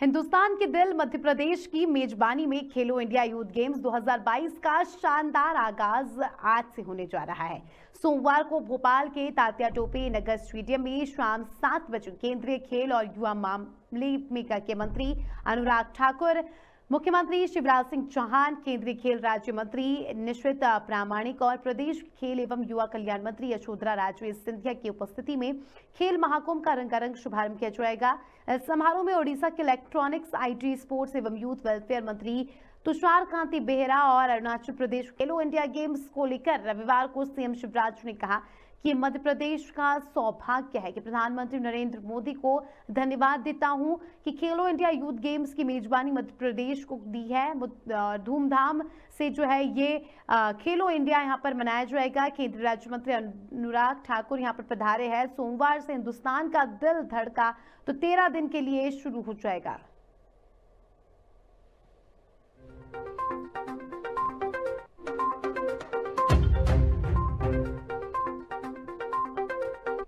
हिंदुस्तान के दिल मध्य प्रदेश की मेजबानी में खेलो इंडिया यूथ गेम्स 2022 का शानदार आगाज आज से होने जा रहा है सोमवार को भोपाल के तात्या टोपे नगर स्टेडियम में शाम सात बजे केंद्रीय खेल और युवा मामले के मंत्री अनुराग ठाकुर मुख्यमंत्री शिवराज सिंह चौहान केंद्रीय खेल राज्य मंत्री निश्वित प्रामाणिक और प्रदेश खेल एवं युवा कल्याण मंत्री यशोधरा राजवे सिंधिया की उपस्थिति में खेल महाकुंभ का रंगारंग शुभारंभ किया जाएगा समारोह में ओडिशा के इलेक्ट्रॉनिक्स आईटी स्पोर्ट्स एवं यूथ वेलफेयर मंत्री तुषार कांति बेहरा और अरुणाचल प्रदेश खेलो इंडिया गेम्स को लेकर रविवार को सीएम शिवराज ने कहा कि मध्य प्रदेश का सौभाग्य है कि प्रधानमंत्री नरेंद्र मोदी को धन्यवाद देता हूं कि खेलो इंडिया यूथ गेम्स की मेजबानी मध्य प्रदेश को दी है धूमधाम से जो है ये खेलो इंडिया यहां पर मनाया जाएगा केंद्रीय राज्य मंत्री अनुराग ठाकुर यहां पर पधारे हैं सोमवार से हिंदुस्तान का दिल धड़का तो तेरह दिन के लिए शुरू हो जाएगा